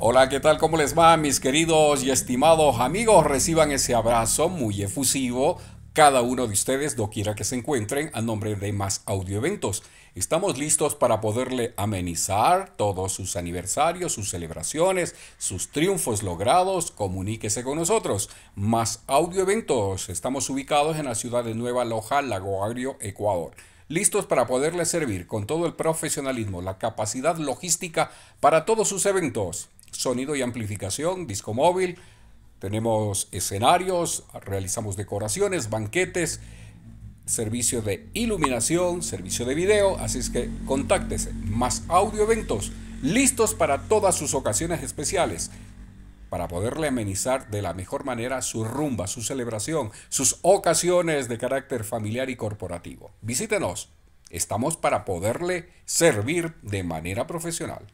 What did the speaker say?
Hola, ¿qué tal? ¿Cómo les va, mis queridos y estimados amigos? Reciban ese abrazo muy efusivo. Cada uno de ustedes, doquiera que se encuentren, a nombre de Más Audio Eventos. Estamos listos para poderle amenizar todos sus aniversarios, sus celebraciones, sus triunfos logrados. Comuníquese con nosotros. Más Audio Eventos. Estamos ubicados en la ciudad de Nueva Loja, Lago Agrio, Ecuador. Listos para poderle servir con todo el profesionalismo, la capacidad logística para todos sus eventos sonido y amplificación, disco móvil, tenemos escenarios, realizamos decoraciones, banquetes, servicio de iluminación, servicio de video, así es que contáctese. Más audio eventos, listos para todas sus ocasiones especiales, para poderle amenizar de la mejor manera su rumba, su celebración, sus ocasiones de carácter familiar y corporativo. Visítenos, estamos para poderle servir de manera profesional.